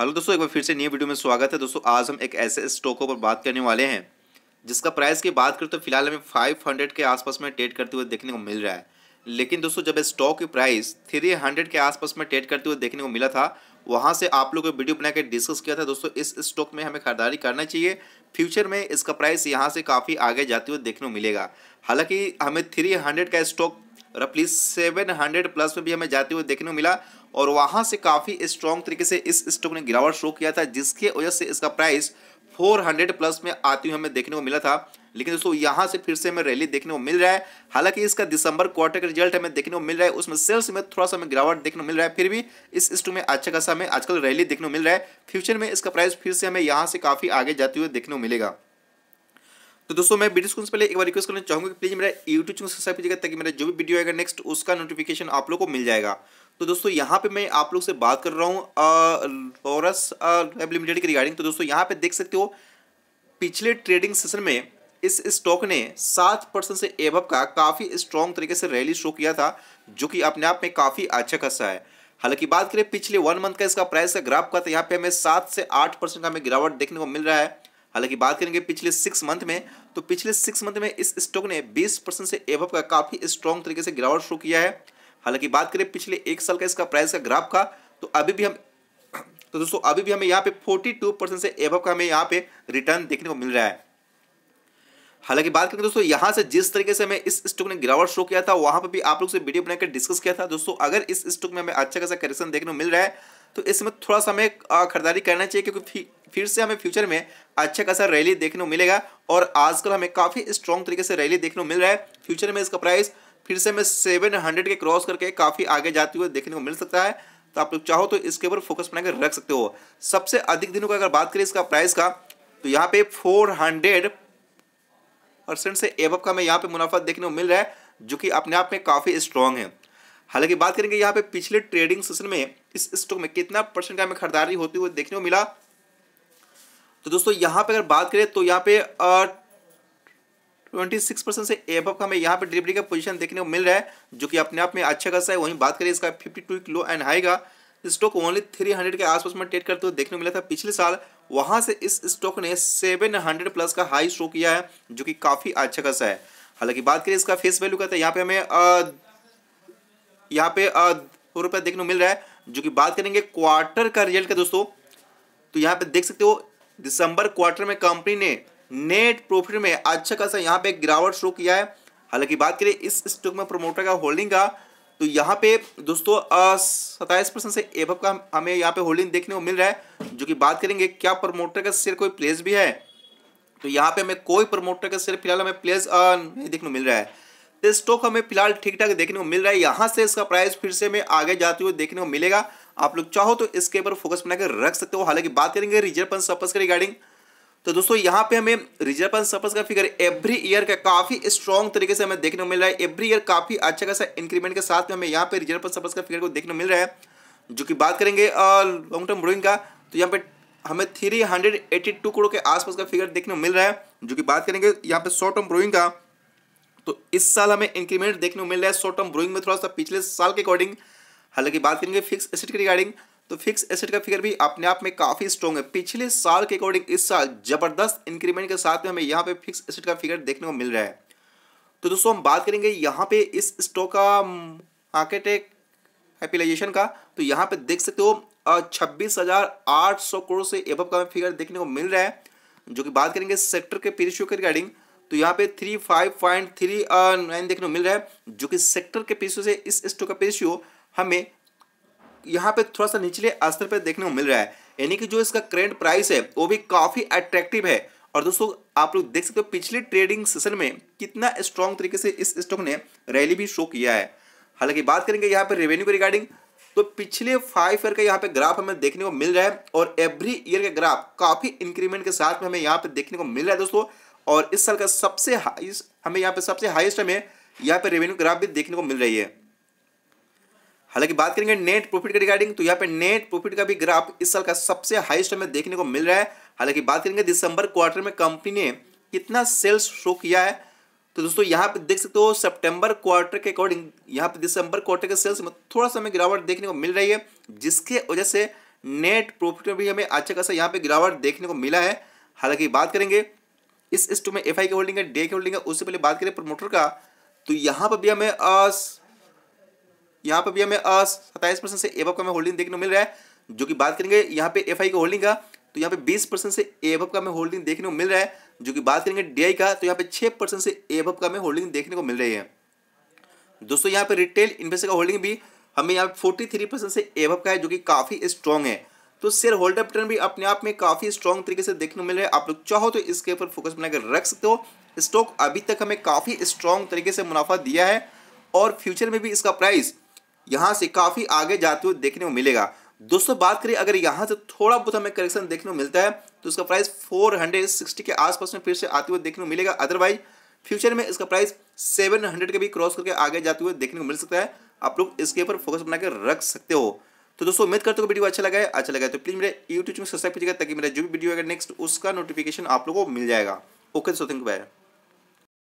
hello दोस्तों एक बार फिर से नए वीडियो में स्वागत है दोस्तों आज हम एक ऐसे स्टॉकों पर बात करने वाले हैं जिसका प्राइस की बात करें तो फिलहाल हमें 500 के आसपास में ट्रेड करते हुए देखने को मिल रहा है लेकिन दोस्तों जब स्टॉक की प्राइस 300 के आसपास में ट्रेड करते हुए देखने को मिला था वहाँ से आप लोग वीडियो बना के डिस्कस किया था दोस्तों इस स्टॉक में हमें खरीदारी करना चाहिए फ्यूचर में इसका प्राइस यहाँ से काफ़ी आगे जाते हुए देखने को मिलेगा हालांकि हमें 300 का स्टॉक रफली सेवन हंड्रेड प्लस में भी हमें जाते हुए देखने को मिला और वहां से काफ़ी स्ट्रॉन्ग तरीके से इस स्टॉक ने गिरावट शो किया था जिसके वजह से इसका प्राइस 400 प्लस में आती हुई हमें देखने को मिला था लेकिन दोस्तों यहाँ से फिर से हमें रैली देखने को मिल रहा है हालांकि इसका दिसंबर क्वार्टर का रिजल्ट हमें देखने को मिल रहा है उसमें सेल्स में थोड़ा सा हमें गिरावट देखने को मिल रहा है फिर भी इस स्टॉक में अच्छा खासा हमें आजकल रैली देखने को मिल रहा है फ्यूचर में इसका प्राइस फिर से हमें यहाँ से काफ़ी आगे जाते हुए देखने को मिलेगा तो दोस्तों मैं वीडियो से पहले एक बार रिक्वेस्ट करना चाहूंगा कि प्लीज़ मेरा यूट्यूब चैनल सब्सक्राइब कीजिएगा ताकि मेरा जो भी वीडियो आएगा नेक्स्ट उसका नोटिफिकेशन आप लोग को मिल जाएगा तो दोस्तों यहाँ पे मैं आप लोग से बात कर रहा हूँ लॉरस लिमिटेड की रिगार्डिंग तो दोस्तों यहाँ पे देख सकते हो पिछले ट्रेडिंग सेशन में इस स्टॉक ने सात परसेंट से एवब का काफ़ी स्ट्रॉन्ग तरीके से रैली शो किया था जो कि अपने आप में काफ़ी अच्छा खासा है हालांकि बात करें पिछले वन मंथ का इसका प्राइस का ग्राफ का तो यहाँ पे हमें सात से आठ परसेंट का हमें गिरावट देखने को मिल रहा है हालांकि बात करेंगे पिछले सिक्स मंथ में तो पिछले सिक्स मंथ में इस स्टॉक ने 20 परसेंट से एवब का काफ़ी स्ट्रॉन्ग तरीके से गिरावट शुरू किया है हालांकि बात करें पिछले एक साल का इसका प्राइस का ग्राफ का तो अभी भी हम तो दोस्तों अभी भी हमें यहाँ पे 42 परसेंट से एवब का हमें यहाँ पे रिटर्न देखने को मिल रहा है हालांकि बात करें दोस्तों यहां से जिस तरीके से हमें इस स्टॉक ने गिरावट शो किया था वहां पर भी आप लोग से वीडियो बनाकर डिस्कस किया था दोस्तों अगर इस स्टॉक में हमें अच्छा खासा करेक्शन देखने को मिल रहा है तो इसमें थोड़ा सा हमें खरीदारी करना चाहिए क्योंकि फिर से हमें फ्यूचर में अच्छा खासा रैली देखने को मिलेगा और आजकल हमें काफ़ी स्ट्रॉन्ग तरीके से रैली देखने को मिल रहा है फ्यूचर में इसका प्राइस फिर से हमें सेवन हंड्रेड के क्रॉस करके काफ़ी आगे जाते हुए देखने को मिल सकता है तो आप लोग चाहो तो इसके ऊपर फोकस बनाकर रख सकते हो सबसे अधिक दिनों का अगर बात करें इसका प्राइस का तो यहाँ पे फोर हंड्रेड परसेंट से एब का हमें यहाँ पे मुनाफा देखने को मिल रहा है जो कि अपने आप में काफ़ी स्ट्रॉन्ग है हालांकि बात करेंगे यहाँ पे पिछले ट्रेडिंग सेशन में इस स्टॉक में कितना परसेंट का हमें खरीदारी होती हुई देखने को मिला तो दोस्तों यहाँ पे अगर बात करें तो यहाँ पे ट्वेंटी सिक्स परसेंट से एब का हमें यहाँ पे डिलीवरी का पोजीशन देखने को मिल रहा है जो कि अपने आप में अच्छा खासा है वहीं बात करें इसका fifty two low and high का स्टॉक ओनली थ्री हंड्रेड के आसपास में ट्रेड करते हुए देखने को मिला था पिछले साल वहाँ से इस स्टॉक ने सेवन हंड्रेड प्लस का हाई शो किया है जो कि काफ़ी अच्छा खासा है हालांकि बात करें इसका फेस वैल्यू का तो यहाँ पे हमें यहाँ पे दो रुपया देखने को मिल रहा है जो कि बात करेंगे क्वार्टर का रिजल्ट का दोस्तों तो यहाँ पे देख सकते हो दिसंबर क्वार्टर में कंपनी ने नेट प्रॉफिट में अच्छा खासा यहाँ पे गिरावट शुरू किया है हालांकि बात करें इस स्टॉक में प्रोमोटर का होल्डिंग का तो यहाँ पे दोस्तों सताईस परसेंट से एब का हमें यहाँ पे होल्डिंग देखने को मिल रहा है जो कि बात करेंगे क्या प्रमोटर का शेयर कोई प्लेस भी है तो यहाँ पे हमें कोई प्रमोटर का शेयर फिलहाल हमें प्लेस नहीं देखने को मिल रहा है तो स्टॉक हमें फिलहाल ठीक ठाक देखने को मिल रहा है यहाँ से इसका प्राइस फिर से हमें आगे जाते हुए देखने को मिलेगा आप लोग चाहो तो इसके ऊपर फोकस बनाकर रख सकते हो हालांकि बात करेंगे रिजर्व एंड सर्पस के रिगार्डिंग तो दोस्तों यहाँ पे हमें रिजर्व एंड सर्पस का फिगर एवरी ईयर का काफी स्ट्रॉन्ग तरीके से हमें देखने को मिल रहा है एवरी ईयर काफी अच्छा खासा इंक्रीमेंट के साथ में हमें यहाँ पे रिजर्व सर्पस का फिगर को देखने मिल रहा है जो कि बात करेंगे लॉन्ग टर्म ब्रोइंग का तो यहाँ पे हमें three hundred eighty two crore के आसपास का फिगर देखने को मिल रहा है जो कि बात करेंगे यहाँ पे शॉर्ट टर्म ब्रोइंग का तो इस साल हमें इंक्रीमेंट देखने को मिल रहा है शॉर्ट टर्म ब्रोइंग में थोड़ा सा पिछले साल के अकॉर्डिंग हालांकि बात करेंगे फिक्स एसेट के रिगार्डिंग तो फिक्स एसेट का फिगर भी अपने आप में काफ़ी स्ट्रॉन्ग है पिछले साल के अकॉर्डिंग इस साल जबरदस्त इंक्रीमेंट के साथ में हमें यहाँ पे फिक्स एसेट का फिगर देखने को मिल रहा है तो दोस्तों हम बात करेंगे यहाँ पे इस स्टॉक का मार्केटेक कैपिलाइजेशन का तो यहाँ पे देख सकते हो छब्बीस हज़ार आठ सौ करोड़ से एबव का फिगर देखने को मिल रहा है जो कि बात करेंगे सेक्टर के पीरिशो के रिगार्डिंग तो यहाँ पे three five point three nine देखने को मिल रहा है जो कि सेक्टर के पेरिशियो से इस स्टॉक का पेरिशियो हमें यहाँ पे थोड़ा सा निचले स्तर पर देखने को मिल रहा है यानी कि जो इसका करेंट प्राइस है वो भी काफ़ी अट्रैक्टिव है और दोस्तों आप लोग देख सकते हो पिछले ट्रेडिंग सेशन में कितना स्ट्रॉन्ग तरीके से इस स्टॉक ने रैली भी शो किया है हालांकि बात करेंगे यहाँ पर रेवेन्यू के रिगार्डिंग तो पिछले फाइव ईयर का यहाँ पे ग्राफ हमें देखने को मिल रहा है और एवरी ईयर का ग्राफ काफ़ी इंक्रीमेंट के साथ में हमें यहाँ पे देखने को मिल रहा है दोस्तों और इस साल का सबसे हाइस्ट हमें यहाँ पे सबसे हाइस्ट हमें यहाँ पे रेवेन्यू ग्राफ भी देखने को मिल रही है हालांकि बात करेंगे नेट प्रॉफिट के रिगार्डिंग तो यहाँ पे नेट प्रॉफिट का भी ग्राफ इस साल का सबसे हाईएस्ट हमें देखने को मिल रहा है हालांकि बात करेंगे दिसंबर क्वार्टर में कंपनी ने कितना सेल्स शो किया है तो दोस्तों यहाँ पे देख सकते हो सितंबर क्वार्टर के अकॉर्डिंग यहाँ पे दिसंबर क्वार्टर के सेल्स में थोड़ा सा हमें गिरावट देखने को मिल रही है जिसके वजह से नेट प्रॉफिट में भी हमें अच्छा खासा यहाँ पे गिरावट देखने को मिला है हालांकि बात करेंगे इस स्टॉक में एफ की होल्डिंग है डे की होल्डिंग है उससे पहले बात करें प्रमोटर का तो यहाँ पर भी हमें यहाँ पर भी हमें सत्ताईस परसेंट से एवब का हमें होल्डिंग देखने को मिल रहा है जो कि बात करेंगे यहाँ पे एफ आई का होल्डिंग का तो यहाँ पे बीस परसेंट से एवब का हमें होल्डिंग देखने को मिल रहा है जो कि बात करेंगे डी का तो यहाँ पे छह परसेंट से एवब का हमें होल्डिंग देखने को मिल रही है दोस्तों यहाँ पे रिटेल इन्वेस्टर का होल्डिंग भी हमें यहाँ पे फोर्टी थ्री परसेंट से एवब का है जो कि काफ़ी स्ट्रॉन्ग है तो शेयर होल्डर रिटर्न भी अपने आप में काफ़ी स्ट्रॉन्ग तरीके से देखने को मिल रहा है आप लोग चाहो तो इसके ऊपर फोकस बनाकर रख सकते हो स्टॉक अभी तक हमें काफ़ी स्ट्रॉन्ग तरीके से मुनाफा दिया है और फ्यूचर में भी इसका प्राइस यहाँ से काफ़ी आगे जाते हुए देखने को मिलेगा दोस्तों बात करें अगर यहाँ से थोड़ा बहुत हमें करेक्शन देखने को मिलता है तो उसका प्राइस 460 के आसपास में फिर से आते हुए देखने को मिलेगा अदरवाइज फ्यूचर में इसका प्राइस 700 के भी क्रॉस करके आगे जाते हुए देखने को मिल सकता है आप लोग इसके ऊपर फोकस बना रख सकते हो तो दोस्तों उम्मीद करते हो वीडियो अच्छा लगा है अच्छा लगा है तो प्लीज़ मेरे यूट्यूब में सब्सक्राइब कीजिएगा ताकि मेरा जो भी वीडियो आएगा नेक्स्ट उसका नोटिफिकेशन आप लोगों को मिल जाएगा ओके दोस्तों थैंक यू बाय